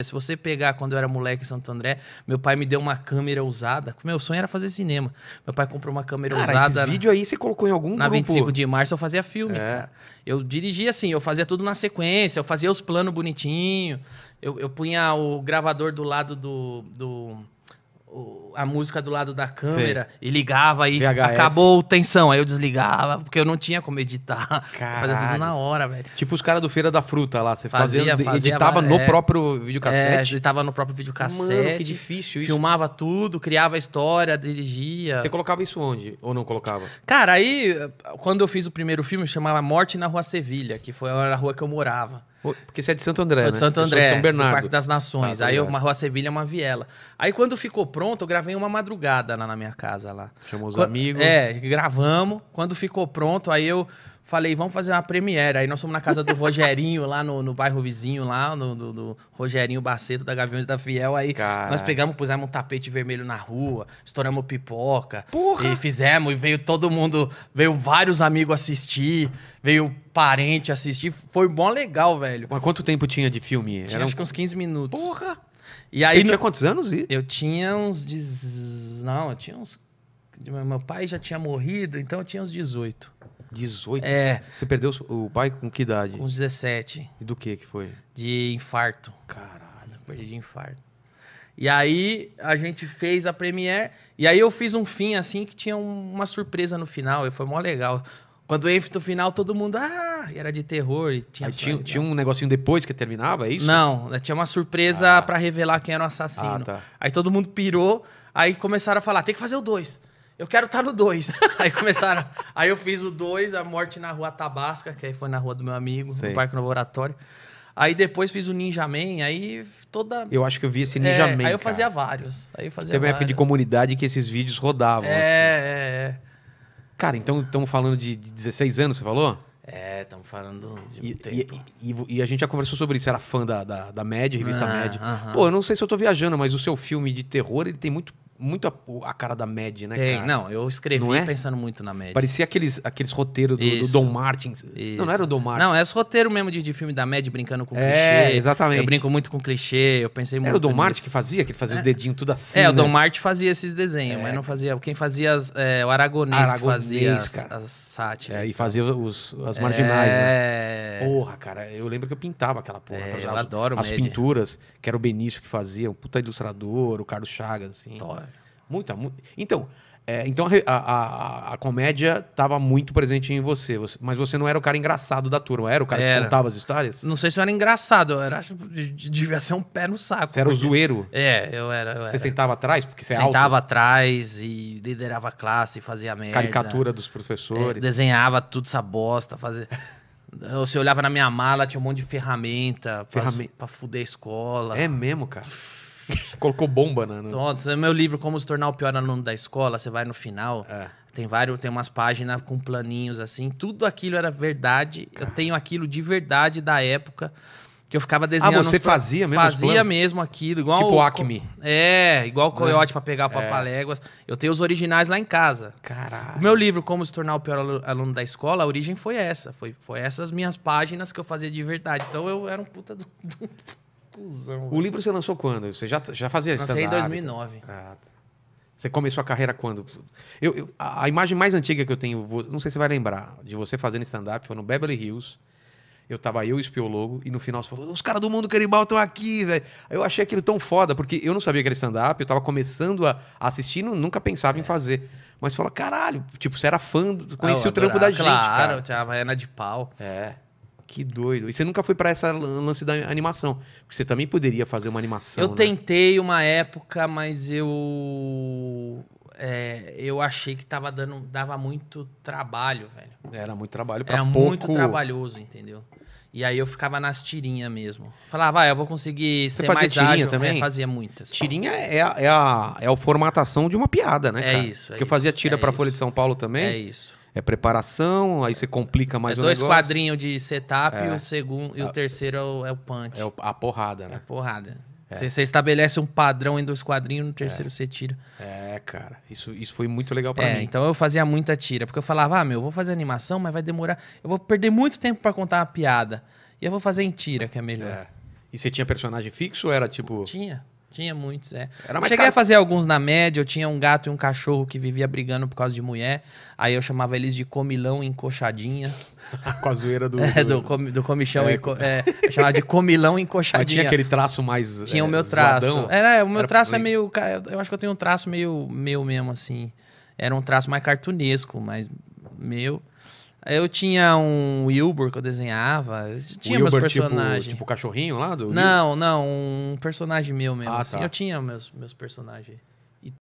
É, se você pegar quando eu era moleque em Santo André, meu pai me deu uma câmera usada. Meu sonho era fazer cinema. Meu pai comprou uma câmera cara, usada. Esse vídeo aí você colocou em algum na grupo? Na 25 de março eu fazia filme, é. Eu dirigia assim, eu fazia tudo na sequência, eu fazia os planos bonitinho. Eu, eu punha o gravador do lado do, do a música do lado da câmera e ligava e acabou tensão, aí eu desligava, porque eu não tinha como editar. Fazia tudo na hora, velho. Tipo os caras do Feira da Fruta lá, você fazia, fazia, fazia editava é, no próprio é, videocassete. É, editava no próprio videocassete. Mano, que difícil isso. Filmava tudo, criava a história, dirigia. Você colocava isso onde? Ou não colocava? Cara, aí quando eu fiz o primeiro filme, chamava Morte na Rua Sevilha, que foi a rua que eu morava. Porque você é de Santo André, Sou né? Santo André, de São Bernardo. Parque das Nações. Tá, tá aí eu, uma rua Sevilha é uma viela. Aí quando ficou pronto, eu gravei uma madrugada lá na minha casa lá. Chamou os Qu amigos. É, gravamos. Quando ficou pronto, aí eu Falei, vamos fazer uma premiere. Aí nós fomos na casa do Rogerinho, lá no, no bairro vizinho, lá, no, do, do Rogerinho Baceto, da Gaviões da Fiel. Aí nós pegamos, pusemos um tapete vermelho na rua, estouramos pipoca. Porra. E fizemos, e veio todo mundo, veio vários amigos assistir, veio parente assistir. Foi bom legal, velho. Mas quanto tempo tinha de filme? Tinha Era acho um... que uns 15 minutos. Porra! E aí, Você tinha no... quantos anos? Eu tinha uns. Diz... Não, eu tinha uns. Meu pai já tinha morrido, então eu tinha uns 18. 18? É. Você perdeu o pai com que idade? Com 17. E do que que foi? De infarto. Caralho. perdi de infarto. E aí a gente fez a premiere. E aí eu fiz um fim assim que tinha uma surpresa no final. E foi mó legal. Quando entra no final, todo mundo. Ah! E era de terror. E tinha, tinha, tinha, um negocinho depois que terminava, é isso? Não, tinha uma surpresa ah. para revelar quem era o assassino. Ah, tá. Aí todo mundo pirou. Aí começaram a falar: tem que fazer o dois eu quero estar tá no 2. aí começaram. aí eu fiz o 2, a morte na rua Tabasca, que aí foi na rua do meu amigo, Sei. no Parque Novo Oratório. Aí depois fiz o Ninja Man, aí toda. Eu acho que eu vi esse Ninja é, Man. Aí eu cara. fazia vários. Aí eu fazia Teve uma época de comunidade que esses vídeos rodavam. É, assim. é, é. Cara, então estamos falando de 16 anos, você falou? É, estamos falando de e, tempo. E, e, e, a gente já conversou sobre isso. Era fã da, da, da Mad, revista ah, Mad. Uh -huh. Pô, eu não sei se eu estou viajando, mas o seu filme de terror, ele tem muito muito a, a cara da Mad, né, Tem, cara? não, eu escrevi não é? pensando muito na Mad. Parecia aqueles, aqueles roteiros do, do Dom Martin. Não, não era o Dom Martin. Não, é os roteiros mesmo de, de filme da Mad brincando com é, clichê. exatamente. Eu brinco muito com clichê, eu pensei muito Era o Dom Martin que fazia, que ele fazia é. os dedinhos tudo assim, É, né? o Dom Martin fazia esses desenhos, é. mas não fazia... Quem fazia as, é, o Aragonês, Aragonês que fazia as, as sátiras. É, e fazia os, as marginais, né? Porra, cara, eu lembro que eu pintava aquela porra. eu as, adoro As Mad. pinturas, que era o Benício que fazia, um puta ilustrador, o Carlos Chagas, assim. Adoro. Muita, muita. Então, é, então a, a, a, comédia estava muito presente em você, você, mas você não era o cara engraçado da turma, era o cara era. que contava as histórias? Não sei se eu era engraçado, eu era, devia ser um pé no saco. Você era o zoeiro? É, eu era. Eu você era. sentava atrás? Porque você é Sentava é atrás e liderava a classe, fazia merda. Caricatura dos professores. É, desenhava tudo essa bosta, fazia. Você olhava na minha mala, tinha um monte de ferramenta, ferramenta. pra fuder a escola. É mesmo, cara? Colocou bomba, né? no né? é meu livro Como se tornar o pior aluno da escola, você vai no final, é. tem vários, tem umas páginas com planinhos assim, tudo aquilo era verdade. Eu tenho aquilo de verdade da época. Que eu ficava desenhando. Ah, você fazia mesmo? Fazia mesmo aquilo, igual. Tipo o, Acme. É, igual o né? Coyote é. para pegar o é. Papaléguas. Eu tenho os originais lá em casa. Caralho. O meu livro, Como Se Tornar o Pior Aluno da Escola, a origem foi essa. Foi, foi essas minhas páginas que eu fazia de verdade. Então eu era um puta do. o livro você lançou quando? Você já, já fazia stand-up? Lancei em 2009. Ah, tá. Você começou a carreira quando? Eu, eu, a, imagem mais antiga que eu tenho, não sei se você vai lembrar, de você fazendo stand-up foi no Beverly Hills. Eu tava eu e o espiologo, e no final você falou: os caras do mundo canibal estão aqui, velho. Eu achei aquilo tão foda, porque eu não sabia que era stand-up, eu tava começando a assistir, nunca pensava é. em fazer. Mas você falou: caralho, tipo, você era fã, conhecia ah, o trampo da gente. Claro, cara. tinha a Vaiana de pau. É que doido. E você nunca foi para essa lance da animação. Porque você também poderia fazer uma animação. Eu né? tentei uma época, mas eu. É, eu achei que tava dando, dava muito trabalho, velho. Era muito trabalho pra Era pouco... muito trabalhoso, entendeu? E aí eu ficava nas tirinhas mesmo. Falava, ah, eu vou conseguir Você ser mais ágil. É, também? É, fazia muitas. Tirinha é, é a, é, a, é a formatação de uma piada, né, É cara? isso. É Porque isso, eu fazia tira é pra isso. Folha de São Paulo também. É isso é preparação, aí você complica mais é o dois negócio. quadrinhos de setup é. e, o segundo, e o ah. terceiro é o, é o punch. É a porrada, né? É a porrada. É. Você, você estabelece um padrão em dois quadrinhos, no terceiro é. você tira. É, cara. Isso, isso foi muito legal para é, mim. Então eu fazia muita tira, porque eu falava, ah, meu, vou fazer animação, mas vai demorar. Eu vou perder muito tempo para contar uma piada. E eu vou fazer em tira, que é melhor. E você tinha personagem fixo ou era tipo. Tinha. Tinha muitos, é. Era mais Cheguei caro. a fazer alguns na média. Eu tinha um gato e um cachorro que vivia brigando por causa de mulher. Aí eu chamava eles de comilão e encoxadinha. Com a zoeira do... É, do, com, do comichão. É. Enco, é, eu chamava de comilão encoxadinha. Mas tinha aquele traço mais Tinha é, o meu traço. Zoadão. Era, o meu Era traço play. é meio... Eu acho que eu tenho um traço meio meu mesmo, assim. Era um traço mais cartunesco, mas meu... Eu tinha um Wilbur que eu desenhava. Eu tinha Wilbur, meus tipo, personagens. Tipo, tipo o cachorrinho lá do. Não, não, um personagem meu mesmo. Ah, assim. tá. Eu tinha meus, meus personagens.